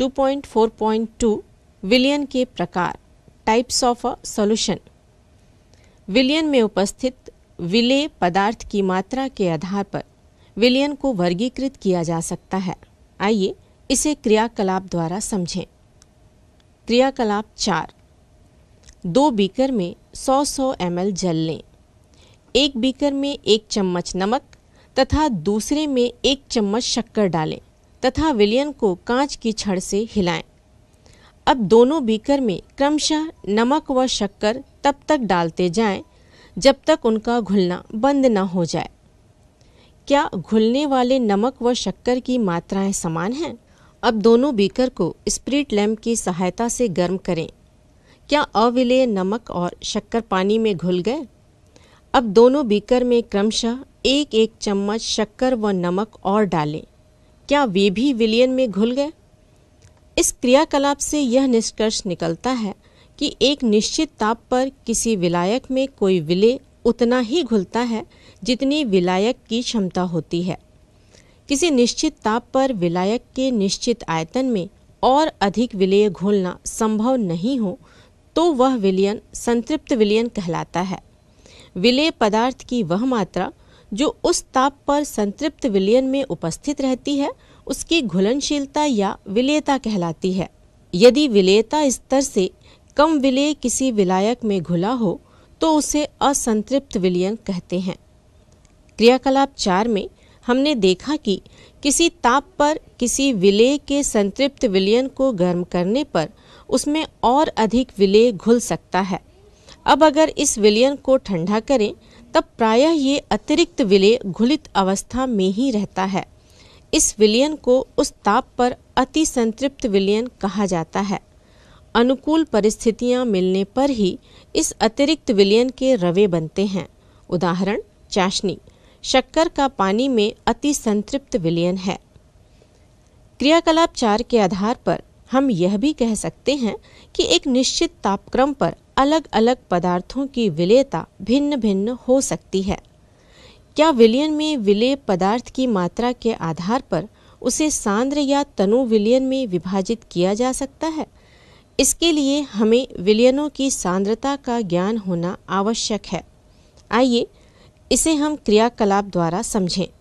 2.4.2 विलियन के प्रकार टाइप्स ऑफ अ सॉल्यूशन विलियन में उपस्थित विलेय पदार्थ की मात्रा के आधार पर विलियन को वर्गीकृत किया जा सकता है आइए इसे क्रियाकलाप द्वारा समझें क्रियाकलाप चार दो बीकर में 100 सौ एम जल लें एक बीकर में एक चम्मच नमक तथा दूसरे में एक चम्मच शक्कर डालें तथा विलियन को कांच की छड़ से हिलाएं। अब दोनों बीकर में क्रमशः नमक व शक्कर तब तक डालते जाएं जब तक उनका घुलना बंद न हो जाए क्या घुलने वाले नमक व शक्कर की मात्राएं समान हैं अब दोनों बीकर को स्प्रिट लैम्प की सहायता से गर्म करें क्या अविलेय नमक और शक्कर पानी में घुल गए अब दोनों बीकर में क्रमशः एक एक चम्मच शक्कर व नमक और डालें क्या वे भी विलियन में घुल गए इस क्रियाकलाप से यह निष्कर्ष निकलता है कि एक निश्चित ताप पर किसी विलायक में कोई विलय उतना ही घुलता है जितनी विलायक की क्षमता होती है किसी निश्चित ताप पर विलायक के निश्चित आयतन में और अधिक विलय घुलना संभव नहीं हो तो वह विलयन संतृप्त विलयन कहलाता है विलय पदार्थ की वह मात्रा जो उस ताप पर संतृप्त विलयन में उपस्थित रहती है उसकी घुलनशीलता या विलेयता कहलाती है यदि विलेयता स्तर से कम विलेय किसी विलायक में घुला हो तो उसे असंतृप्त विलयन कहते हैं क्रियाकलाप चार में हमने देखा कि किसी ताप पर किसी विलेय के संतृप्त विलयन को गर्म करने पर उसमें और अधिक विलेय घुल सकता है अब अगर इस विलयन को ठंडा करें तब प्रायः ये अतिरिक्त विलय घुलित अवस्था में ही रहता है इस विलयन को उस ताप पर अति संतृप्त विलयन कहा जाता है अनुकूल परिस्थितियां मिलने पर ही इस अतिरिक्त विलयन के रवे बनते हैं उदाहरण चाशनी शक्कर का पानी में अति संतृप्त विलयन है क्रियाकलाप चार के आधार पर हम यह भी कह सकते हैं कि एक निश्चित तापक्रम पर अलग अलग पदार्थों की विलेयता भिन्न भिन्न हो सकती है क्या विलयन में विलेय पदार्थ की मात्रा के आधार पर उसे सांद्र या तनु विलयन में विभाजित किया जा सकता है इसके लिए हमें विलयनों की सांद्रता का ज्ञान होना आवश्यक है आइए इसे हम क्रियाकलाप द्वारा समझें